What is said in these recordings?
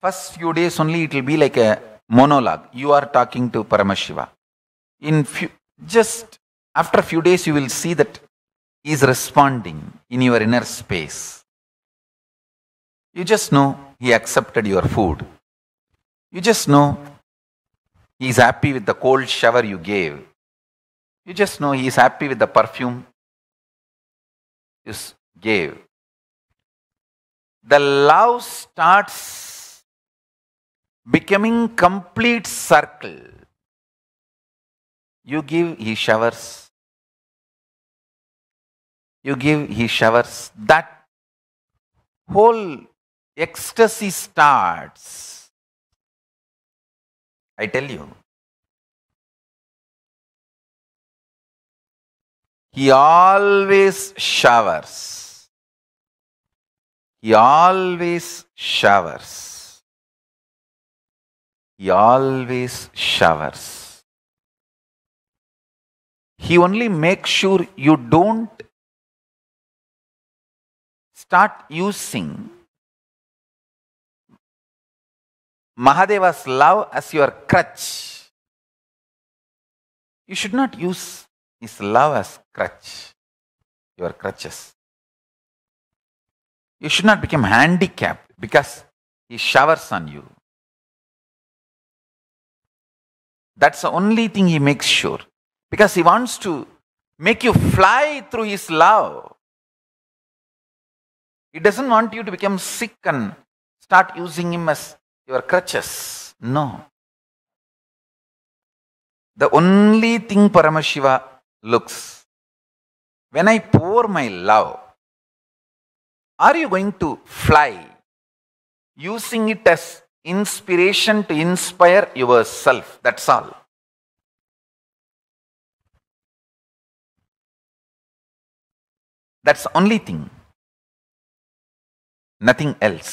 First few days only it will be like a monologue. You are talking to Paramashiva. In few, just after a few days you will see that he is responding in your inner space. You just know he accepted your food. You just know he is happy with the cold shower you gave. You just know he is happy with the perfume you gave. The love starts becoming complete circle. You give, he showers. You give, he showers. That whole ecstasy starts. I tell you. He always showers. He always showers. He always showers. He only makes sure you don't start using Mahadeva's love as your crutch. You should not use his love as crutch, your crutches. You should not become handicapped because he showers on you. That's the only thing he makes sure. Because he wants to make you fly through his love. He doesn't want you to become sick and start using him as your crutches. No. The only thing Paramashiva looks, when I pour my love, are you going to fly using it as inspiration to inspire yourself. That's all. That's only thing. Nothing else.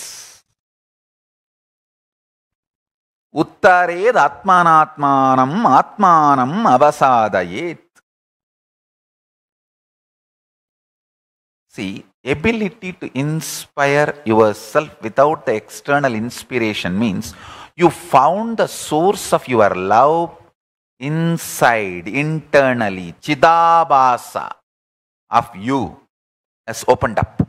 உத்தாரேத் ஆத்மானாத்மானம் ஆத்மானம் அவசாதயேத் See, ability to inspire yourself without the external inspiration means you found the source of your love inside, internally. Chidabhasa of you has opened up.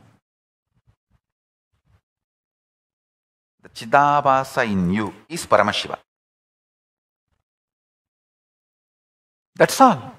The Chidabhasa in you is Paramashiva. That's all.